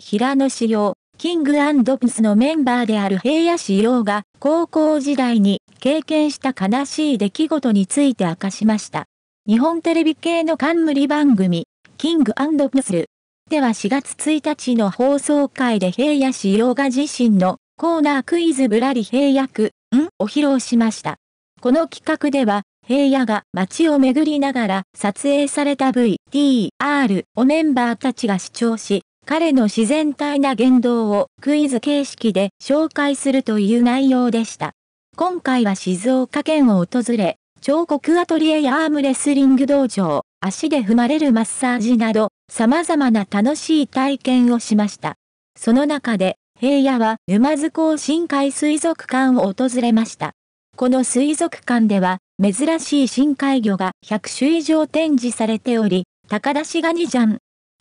平野紫耀、キングプスのメンバーである平野紫耀が高校時代に経験した悲しい出来事について明かしました。日本テレビ系の冠番組、キングプスでは4月1日の放送回で平野紫耀が自身のコーナークイズぶらり平野区、んを披露しました。この企画では、平野が街を巡りながら撮影された VTR をメンバーたちが視聴し、彼の自然体な言動をクイズ形式で紹介するという内容でした。今回は静岡県を訪れ、彫刻アトリエやアームレスリング道場、足で踏まれるマッサージなど、様々な楽しい体験をしました。その中で、平野は沼津港深海水族館を訪れました。この水族館では、珍しい深海魚が100種以上展示されており、高田シガニジャン、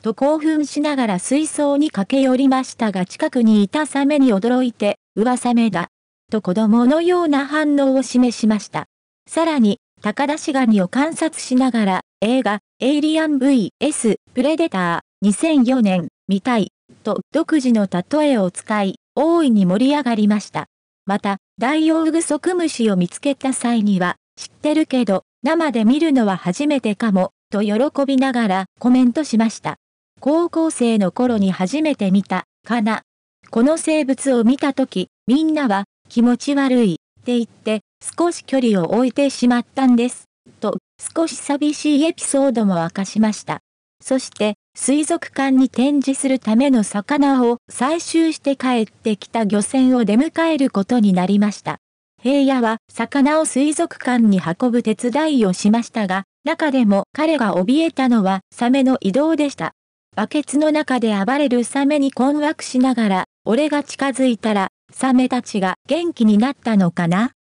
と興奮しながら水槽に駆け寄りましたが近くにいたサメに驚いて、うわサメだ、と子供のような反応を示しました。さらに、高田氏ガニを観察しながら、映画、エイリアン VS プレデター2004年、見たい、と独自の例えを使い、大いに盛り上がりました。また、ダイオウグソクムシを見つけた際には、知ってるけど、生で見るのは初めてかも、と喜びながらコメントしました。高校生の頃に初めて見た、かな。この生物を見た時、みんなは、気持ち悪い、って言って、少し距離を置いてしまったんです。と、少し寂しいエピソードも明かしました。そして、水族館に展示するための魚を採集して帰ってきた漁船を出迎えることになりました。平野は魚を水族館に運ぶ手伝いをしましたが、中でも彼が怯えたのはサメの移動でした。バケツの中で暴れるサメに困惑しながら、俺が近づいたら、サメたちが元気になったのかな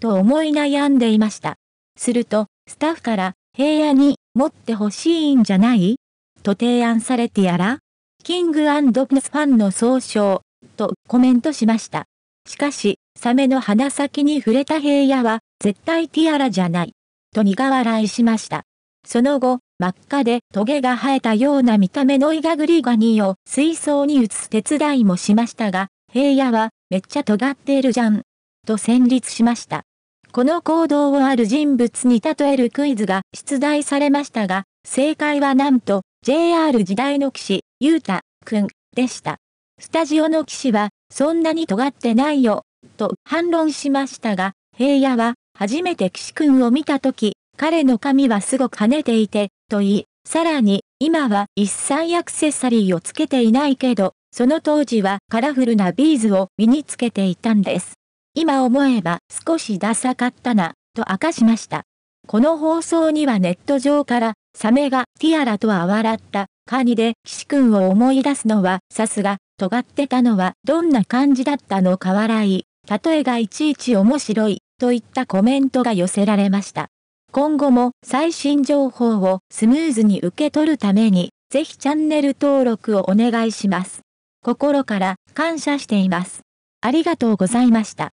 と思い悩んでいました。すると、スタッフから、平野に持ってほしいんじゃないと提案されてやら、キングプリンスファンの総称、とコメントしました。しかし、サメの鼻先に触れた平野は、絶対ティアラじゃない、と苦笑いしました。その後、真っ赤でトゲが生えたような見た目のイガグリガニを水槽に移す手伝いもしましたが、平野は、めっちゃ尖ってるじゃん。と戦慄しました。この行動をある人物に例えるクイズが出題されましたが、正解はなんと、JR 時代の騎士、ゆうた、くん、でした。スタジオの騎士は、そんなに尖ってないよ、と反論しましたが、平野は、初めて騎士くんを見たとき、彼の髪はすごく跳ねていて、と言い、さらに、今は一切アクセサリーをつけていないけど、その当時はカラフルなビーズを身につけていたんです。今思えば少しダサかったな、と明かしました。この放送にはネット上から、サメがティアラとは笑った、カニで岸士君を思い出すのはさすが、尖ってたのはどんな感じだったのか笑い、例えがいちいち面白い、といったコメントが寄せられました。今後も最新情報をスムーズに受け取るために、ぜひチャンネル登録をお願いします。心から感謝しています。ありがとうございました。